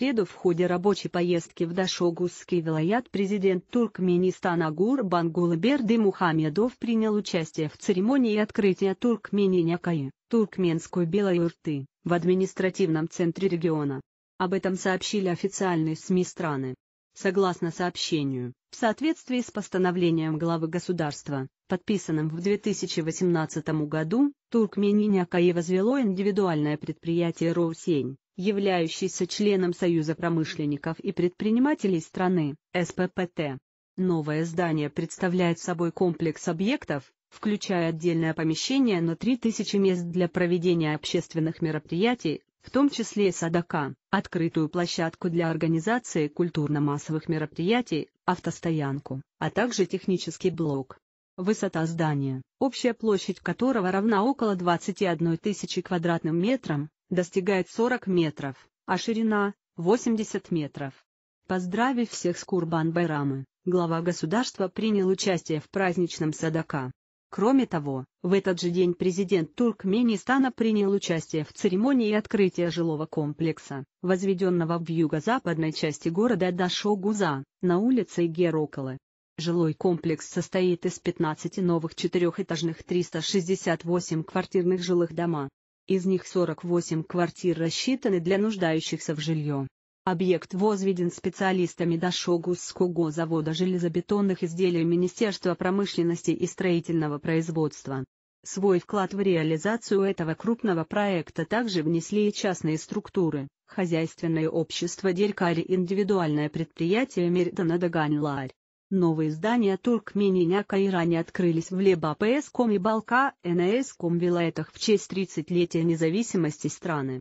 среду в ходе рабочей поездки в Дашогузский вилаят президент Туркменистана Гурбан Гулаберды Мухамедов принял участие в церемонии открытия Туркменинякаи, Туркменской Белой Урты, в административном центре региона. Об этом сообщили официальные СМИ страны. Согласно сообщению, в соответствии с постановлением главы государства, подписанным в 2018 году, Туркмениня Каи возвело индивидуальное предприятие «Роусень», являющийся членом Союза промышленников и предпринимателей страны, СППТ. Новое здание представляет собой комплекс объектов, включая отдельное помещение на 3000 мест для проведения общественных мероприятий, в том числе садака, открытую площадку для организации культурно-массовых мероприятий, автостоянку, а также технический блок. Высота здания, общая площадь которого равна около 21 тысячи квадратным метрам, достигает 40 метров, а ширина – 80 метров. Поздравив всех с Курбан-Байрамы, глава государства принял участие в праздничном садака. Кроме того, в этот же день президент Туркменистана принял участие в церемонии открытия жилого комплекса, возведенного в юго-западной части города Дашогуза, на улице Героколы. Жилой комплекс состоит из 15 новых четырехэтажных 368 квартирных жилых дома, из них 48 квартир рассчитаны для нуждающихся в жилье. Объект возведен специалистами Дашогусского завода железобетонных изделий Министерства промышленности и строительного производства. Свой вклад в реализацию этого крупного проекта также внесли и частные структуры, хозяйственное общество Делькари и индивидуальное предприятие Меритона Даганларь. Новые здания Туркмененяка Кайране открылись в Лебапском и Балка НСком Вилаетах в честь 30-летия независимости страны.